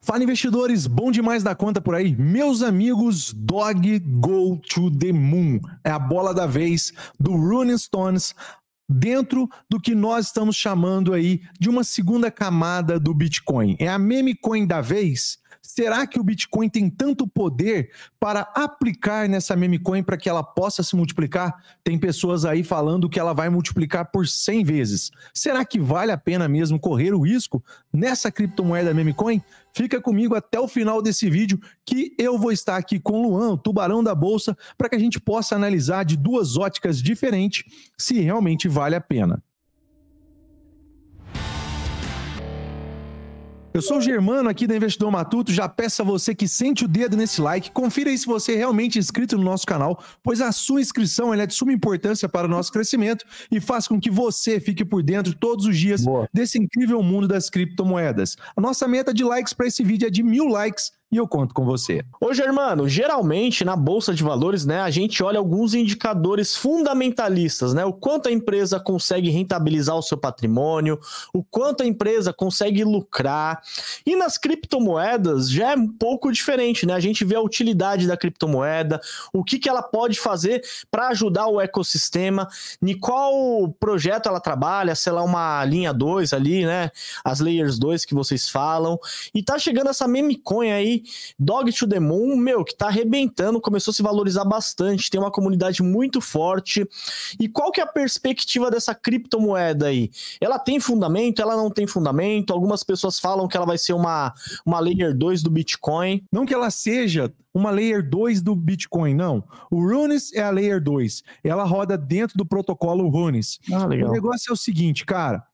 Fala investidores, bom demais da conta por aí. Meus amigos, Dog Go to the Moon é a bola da vez do Rolling Stones dentro do que nós estamos chamando aí de uma segunda camada do Bitcoin. É a meme coin da vez Será que o Bitcoin tem tanto poder para aplicar nessa meme coin para que ela possa se multiplicar? Tem pessoas aí falando que ela vai multiplicar por 100 vezes. Será que vale a pena mesmo correr o risco nessa criptomoeda meme coin? Fica comigo até o final desse vídeo que eu vou estar aqui com o Luan, o tubarão da bolsa, para que a gente possa analisar de duas óticas diferentes se realmente vale a pena. Eu sou o Germano aqui da Investidor Matuto. Já peço a você que sente o dedo nesse like. Confira aí se você é realmente inscrito no nosso canal, pois a sua inscrição é de suma importância para o nosso crescimento e faz com que você fique por dentro todos os dias Boa. desse incrível mundo das criptomoedas. A nossa meta de likes para esse vídeo é de mil likes e eu conto com você. Ô, Germano, geralmente na bolsa de valores, né, a gente olha alguns indicadores fundamentalistas, né? O quanto a empresa consegue rentabilizar o seu patrimônio, o quanto a empresa consegue lucrar. E nas criptomoedas já é um pouco diferente, né? A gente vê a utilidade da criptomoeda, o que, que ela pode fazer para ajudar o ecossistema, em qual projeto ela trabalha, sei lá, uma linha 2 ali, né? As layers 2 que vocês falam. E tá chegando essa meme coin aí Dog to the Moon, meu, que tá arrebentando, começou a se valorizar bastante, tem uma comunidade muito forte. E qual que é a perspectiva dessa criptomoeda aí? Ela tem fundamento? Ela não tem fundamento? Algumas pessoas falam que ela vai ser uma, uma Layer 2 do Bitcoin. Não que ela seja uma Layer 2 do Bitcoin, não. O Runes é a Layer 2. Ela roda dentro do protocolo Runes. Ah, o negócio é o seguinte, cara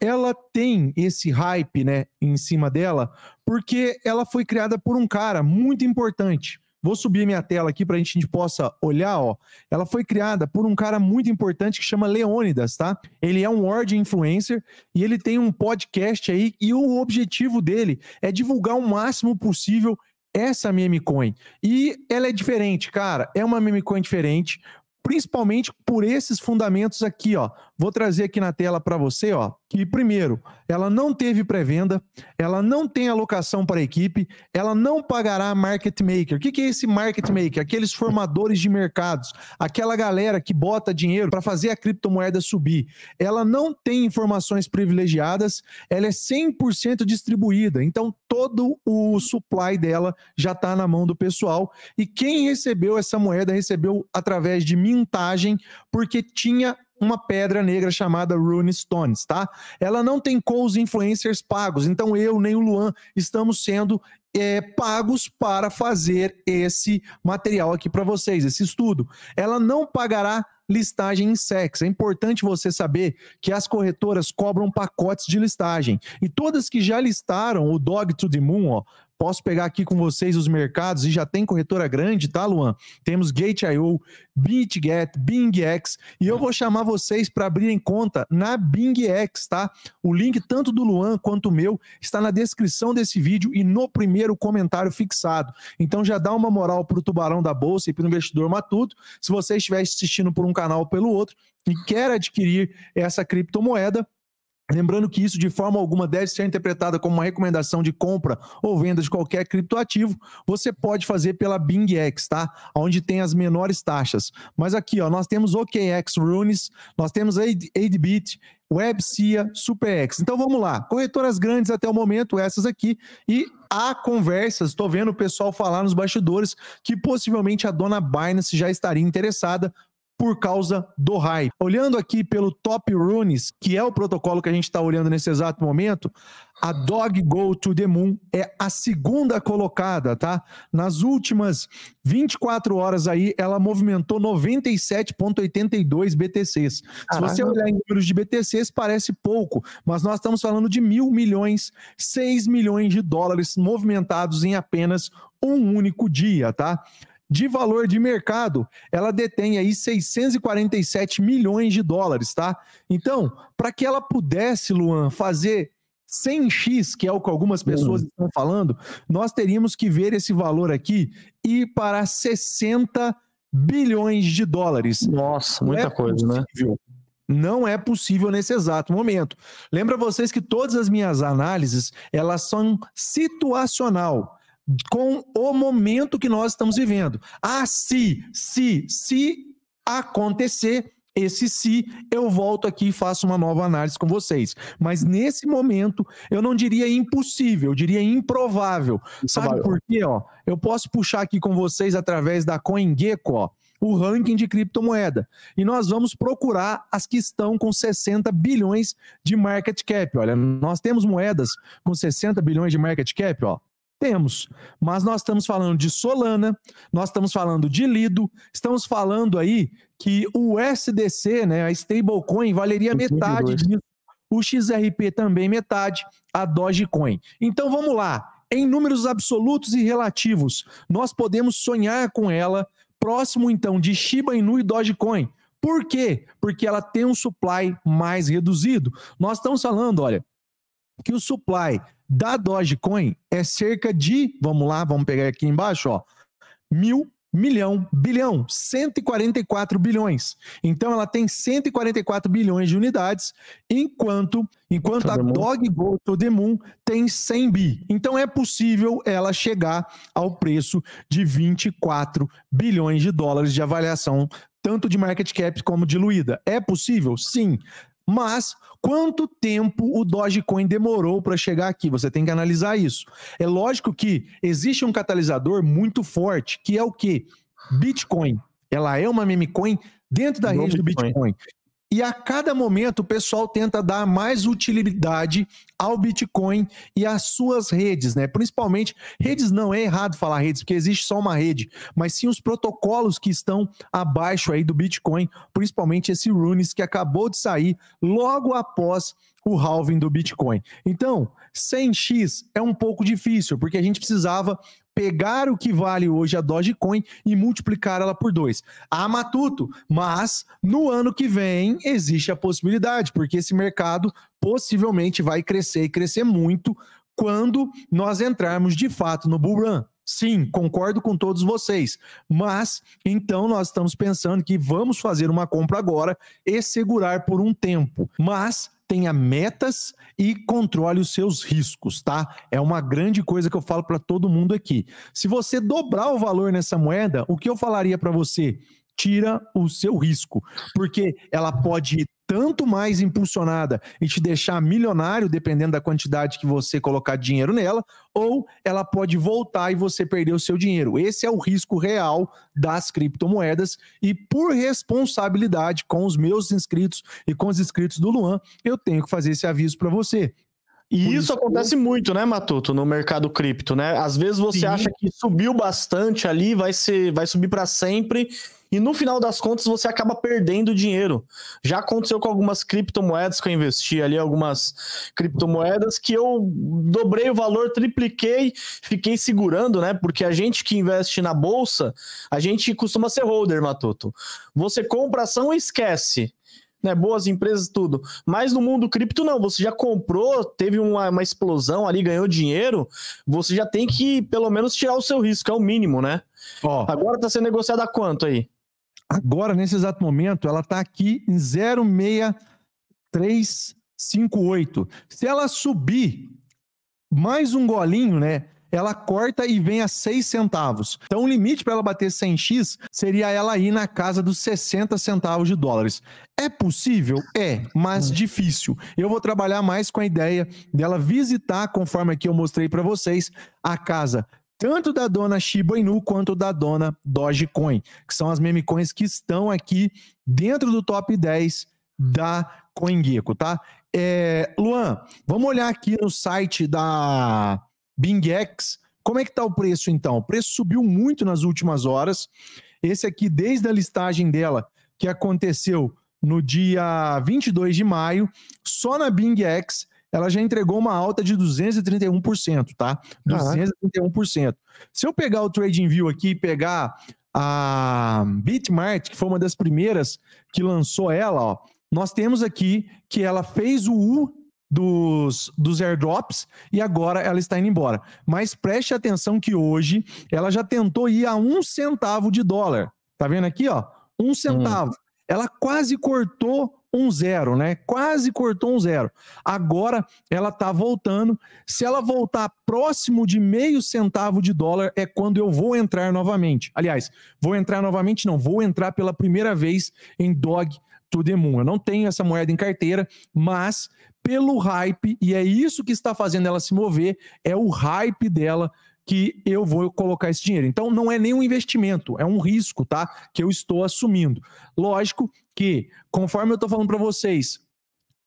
ela tem esse hype, né, em cima dela, porque ela foi criada por um cara muito importante. Vou subir minha tela aqui para a gente possa olhar, ó. Ela foi criada por um cara muito importante que chama Leônidas, tá? Ele é um word influencer e ele tem um podcast aí e o objetivo dele é divulgar o máximo possível essa meme coin. E ela é diferente, cara. É uma meme coin diferente, principalmente por esses fundamentos aqui, ó. Vou trazer aqui na tela para você, ó, que primeiro, ela não teve pré-venda, ela não tem alocação para equipe, ela não pagará market maker. O que, que é esse market maker? Aqueles formadores de mercados, aquela galera que bota dinheiro para fazer a criptomoeda subir. Ela não tem informações privilegiadas, ela é 100% distribuída. Então, todo o supply dela já está na mão do pessoal. E quem recebeu essa moeda recebeu através de mim pintagem, porque tinha uma pedra negra chamada Rune Stones, tá? Ela não tem com os influencers pagos, então eu nem o Luan estamos sendo é, pagos para fazer esse material aqui para vocês, esse estudo. Ela não pagará listagem em sexo. É importante você saber que as corretoras cobram pacotes de listagem. E todas que já listaram o Dog to the Moon, ó, Posso pegar aqui com vocês os mercados e já tem corretora grande, tá, Luan? Temos Gate.io, BitGet, BingX e eu vou chamar vocês para abrirem conta na BingX, tá? O link tanto do Luan quanto o meu está na descrição desse vídeo e no primeiro comentário fixado. Então já dá uma moral para o tubarão da bolsa e para o investidor matuto. Se você estiver assistindo por um canal ou pelo outro e quer adquirir essa criptomoeda, Lembrando que isso de forma alguma deve ser interpretado como uma recomendação de compra ou venda de qualquer criptoativo. Você pode fazer pela BingX, tá? Onde tem as menores taxas. Mas aqui, ó, nós temos OKX Runes, nós temos 8bit, WebSia, SuperX. Então vamos lá. Corretoras grandes até o momento, essas aqui. E há conversas, estou vendo o pessoal falar nos bastidores que possivelmente a dona Binance já estaria interessada por causa do hype. Olhando aqui pelo Top Runes, que é o protocolo que a gente está olhando nesse exato momento, a Dog Go to the Moon é a segunda colocada, tá? Nas últimas 24 horas aí, ela movimentou 97,82 BTCs. Se você olhar em números de BTCs, parece pouco, mas nós estamos falando de mil milhões, 6 milhões de dólares movimentados em apenas um único dia, tá? de valor de mercado, ela detém aí 647 milhões de dólares, tá? Então, para que ela pudesse, Luan, fazer 100x, que é o que algumas pessoas uhum. estão falando, nós teríamos que ver esse valor aqui ir para 60 bilhões de dólares. Nossa, Não muita é coisa, né? possível. né? Não é possível nesse exato momento. Lembra vocês que todas as minhas análises, elas são situacional com o momento que nós estamos vivendo. Ah, se, se, se acontecer esse se, eu volto aqui e faço uma nova análise com vocês. Mas nesse momento, eu não diria impossível, eu diria improvável. Sabe por quê? Ó? Eu posso puxar aqui com vocês através da CoinGecko, ó, o ranking de criptomoeda. E nós vamos procurar as que estão com 60 bilhões de market cap. Olha, nós temos moedas com 60 bilhões de market cap, ó. Temos. Mas nós estamos falando de Solana, nós estamos falando de Lido, estamos falando aí que o SDC, né, a stablecoin, valeria metade disso. O XRP também metade, a Dogecoin. Então vamos lá. Em números absolutos e relativos, nós podemos sonhar com ela próximo então de Shiba Inu e Dogecoin. Por quê? Porque ela tem um supply mais reduzido. Nós estamos falando, olha, que o supply da Dogecoin é cerca de, vamos lá, vamos pegar aqui embaixo, ó, mil milhão, bilhão, 144 bilhões. Então ela tem 144 bilhões de unidades, enquanto enquanto a Doge to Moon tem 100 bi. Então é possível ela chegar ao preço de 24 bilhões de dólares de avaliação tanto de market cap como diluída. É possível? Sim. Mas quanto tempo o Dogecoin demorou para chegar aqui? Você tem que analisar isso. É lógico que existe um catalisador muito forte, que é o que? Bitcoin. Ela é uma meme coin dentro da no rede Bitcoin. do Bitcoin. E a cada momento o pessoal tenta dar mais utilidade ao Bitcoin e às suas redes, né? Principalmente redes não é errado falar redes, porque existe só uma rede, mas sim os protocolos que estão abaixo aí do Bitcoin, principalmente esse Runes que acabou de sair logo após o halving do Bitcoin. Então, 100x é um pouco difícil, porque a gente precisava pegar o que vale hoje a Dogecoin e multiplicar ela por dois. A matuto, mas no ano que vem existe a possibilidade, porque esse mercado possivelmente vai crescer e crescer muito quando nós entrarmos de fato no bull run. Sim, concordo com todos vocês. Mas então nós estamos pensando que vamos fazer uma compra agora e segurar por um tempo. Mas tenha metas e controle os seus riscos, tá? É uma grande coisa que eu falo para todo mundo aqui. Se você dobrar o valor nessa moeda, o que eu falaria para você? Tira o seu risco, porque ela pode tanto mais impulsionada e te deixar milionário, dependendo da quantidade que você colocar dinheiro nela, ou ela pode voltar e você perder o seu dinheiro. Esse é o risco real das criptomoedas e por responsabilidade com os meus inscritos e com os inscritos do Luan, eu tenho que fazer esse aviso para você. E isso, isso, acontece muito, né, Matuto, no mercado cripto, né? Às vezes você Sim. acha que subiu bastante ali, vai ser, vai subir para sempre e no final das contas você acaba perdendo dinheiro. Já aconteceu com algumas criptomoedas que eu investi ali, algumas criptomoedas que eu dobrei o valor, tripliquei, fiquei segurando, né? Porque a gente que investe na bolsa, a gente costuma ser holder, Matoto. Você compra ação e esquece né, boas empresas, tudo. Mas no mundo cripto, não. Você já comprou, teve uma, uma explosão ali, ganhou dinheiro, você já tem que, pelo menos, tirar o seu risco, é o mínimo, né? Ó, Agora tá sendo negociado a quanto aí? agora, nesse exato momento, ela está aqui em 06358. Se ela subir mais um golinho, né? Ela corta e vem a 6 centavos. Então, o limite para ela bater 100x seria ela ir na casa dos 60 centavos de dólares. É possível? É, mas hum. difícil. Eu vou trabalhar mais com a ideia dela visitar, conforme aqui eu mostrei para vocês, a casa tanto da dona Shiba Inu quanto da dona Dogecoin, que são as memecoins que estão aqui dentro do top 10 da CoinGecko, tá? É, Luan, vamos olhar aqui no site da BingEx, como é que tá o preço então? O preço subiu muito nas últimas horas. Esse aqui, desde a listagem dela, que aconteceu no dia 22 de maio, só na BingEx ela já entregou uma alta de 231%, tá? 231%. Se eu pegar o TradingView aqui e pegar a Bitmart, que foi uma das primeiras que lançou ela, ó, nós temos aqui que ela fez o U dos, dos airdrops e agora ela está indo embora. Mas preste atenção que hoje ela já tentou ir a um centavo de dólar. Tá vendo aqui, ó? Um hum. centavo. Hum. Ela quase cortou um zero, né? Quase cortou um zero. Agora ela tá voltando. Se ela voltar próximo de meio centavo de dólar, é quando eu vou entrar novamente. Aliás, vou entrar novamente, não, vou entrar pela primeira vez em Dog to the Moon. Eu não tenho essa moeda em carteira, mas pelo hype, e é isso que está fazendo ela se mover, é o hype dela que eu vou colocar esse dinheiro. Então, não é nenhum investimento, é um risco, tá? Que eu estou assumindo. Lógico que, conforme eu estou falando para vocês,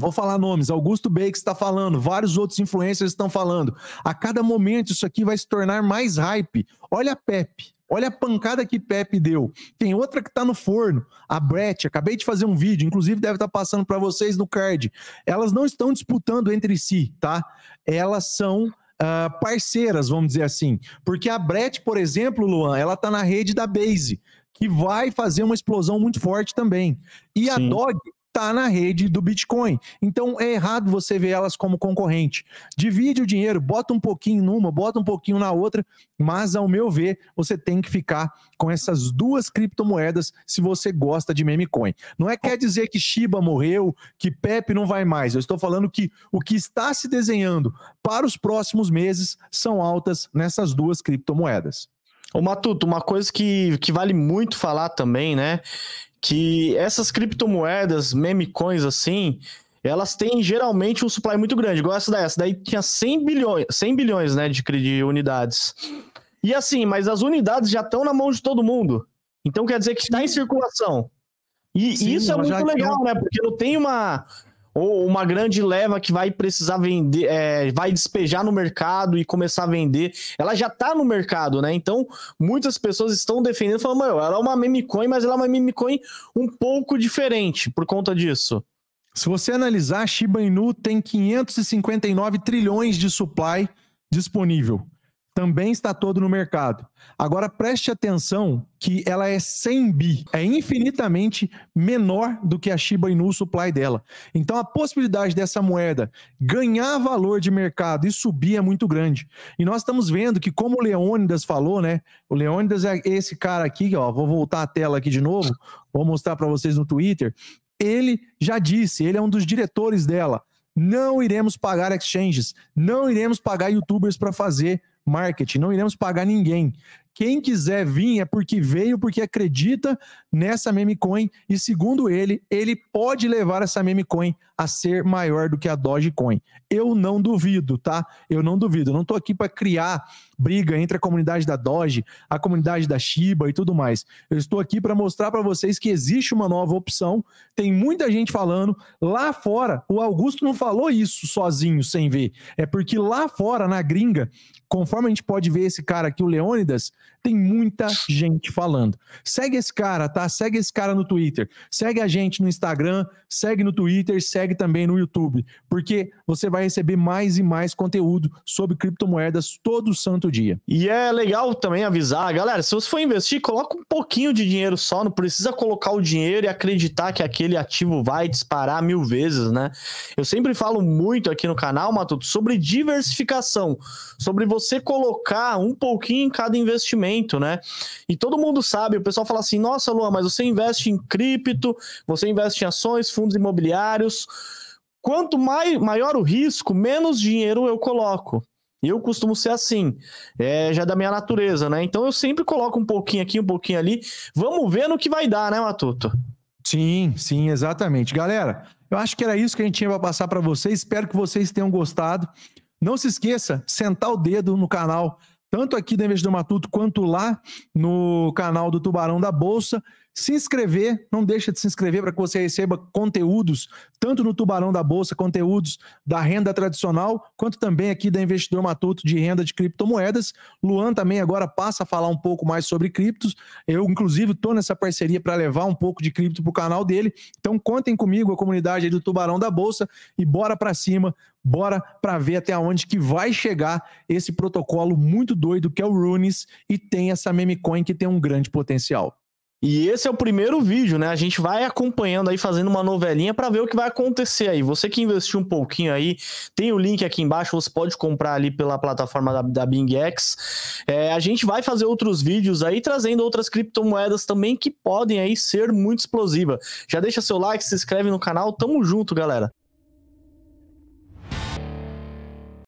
Vou falar nomes, Augusto Bakes está falando, vários outros influencers estão falando. A cada momento isso aqui vai se tornar mais hype. Olha a Pepe, olha a pancada que Pepe deu. Tem outra que está no forno, a Brett, acabei de fazer um vídeo, inclusive deve estar tá passando para vocês no card. Elas não estão disputando entre si, tá? Elas são uh, parceiras, vamos dizer assim. Porque a Brett, por exemplo, Luan, ela está na rede da Base, que vai fazer uma explosão muito forte também. E Sim. a Dog, está na rede do Bitcoin. Então é errado você ver elas como concorrente. Divide o dinheiro, bota um pouquinho numa, bota um pouquinho na outra, mas ao meu ver, você tem que ficar com essas duas criptomoedas se você gosta de meme coin. Não é quer dizer que Shiba morreu, que Pepe não vai mais. Eu estou falando que o que está se desenhando para os próximos meses são altas nessas duas criptomoedas. O Matuto, uma coisa que, que vale muito falar também, né? que essas criptomoedas, meme coins assim, elas têm geralmente um supply muito grande, igual essa daí. Essa daí tinha 100 bilhões, 100 bilhões né, de, de unidades. E assim, mas as unidades já estão na mão de todo mundo. Então quer dizer que está em circulação. E Sim, isso é muito legal, tinha... né? Porque não tem uma ou uma grande leva que vai precisar vender, é, vai despejar no mercado e começar a vender. Ela já tá no mercado, né? Então, muitas pessoas estão defendendo, falando, meu, ela é uma meme coin, mas ela é uma meme coin um pouco diferente por conta disso. Se você analisar, Shiba Inu tem 559 trilhões de supply disponível também está todo no mercado. Agora preste atenção que ela é 100 bi, é infinitamente menor do que a Shiba Inu supply dela. Então a possibilidade dessa moeda ganhar valor de mercado e subir é muito grande. E nós estamos vendo que como o Leônidas falou, né? O Leônidas é esse cara aqui, ó, vou voltar a tela aqui de novo, vou mostrar para vocês no Twitter. Ele já disse, ele é um dos diretores dela. Não iremos pagar exchanges, não iremos pagar youtubers para fazer marketing, não iremos pagar ninguém. Quem quiser vir é porque veio, porque acredita nessa meme coin e segundo ele, ele pode levar essa meme coin a ser maior do que a Dogecoin. Eu não duvido, tá? Eu não duvido. Eu não tô aqui para criar briga entre a comunidade da Doge, a comunidade da Shiba e tudo mais. Eu estou aqui para mostrar para vocês que existe uma nova opção. Tem muita gente falando lá fora. O Augusto não falou isso sozinho, sem ver. É porque lá fora, na gringa, conforme a gente pode ver esse cara aqui, o Leônidas, tem muita gente falando. Segue esse cara, tá? Segue esse cara no Twitter. Segue a gente no Instagram, segue no Twitter, segue também no YouTube, porque você vai receber mais e mais conteúdo sobre criptomoedas todo santo dia. E é legal também avisar, galera, se você for investir, coloca um pouquinho de dinheiro só, não precisa colocar o dinheiro e acreditar que aquele ativo vai disparar mil vezes, né? Eu sempre falo muito aqui no canal, Matuto, sobre diversificação, sobre você colocar um pouquinho em cada investimento investimento, né? E todo mundo sabe, o pessoal fala assim: nossa, Luan, mas você investe em cripto, você investe em ações, fundos imobiliários. Quanto mai, maior o risco, menos dinheiro eu coloco. E eu costumo ser assim, é, já é da minha natureza, né? Então eu sempre coloco um pouquinho aqui, um pouquinho ali. Vamos ver no que vai dar, né, Matuto? Sim, sim, exatamente. Galera, eu acho que era isso que a gente tinha para passar para vocês. Espero que vocês tenham gostado. Não se esqueça, sentar o dedo no canal tanto aqui da Investidor Matuto quanto lá no canal do Tubarão da Bolsa se inscrever, não deixa de se inscrever para que você receba conteúdos, tanto no Tubarão da Bolsa, conteúdos da renda tradicional, quanto também aqui da Investidor Matuto de renda de criptomoedas. Luan também agora passa a falar um pouco mais sobre criptos. Eu, inclusive, estou nessa parceria para levar um pouco de cripto para o canal dele. Então, contem comigo, a comunidade do Tubarão da Bolsa, e bora para cima, bora para ver até onde que vai chegar esse protocolo muito doido que é o Runes e tem essa meme coin que tem um grande potencial. E esse é o primeiro vídeo, né? A gente vai acompanhando aí, fazendo uma novelinha para ver o que vai acontecer aí. Você que investiu um pouquinho aí, tem o link aqui embaixo, você pode comprar ali pela plataforma da, da Bing X. É, a gente vai fazer outros vídeos aí, trazendo outras criptomoedas também que podem aí ser muito explosiva. Já deixa seu like, se inscreve no canal, tamo junto, galera.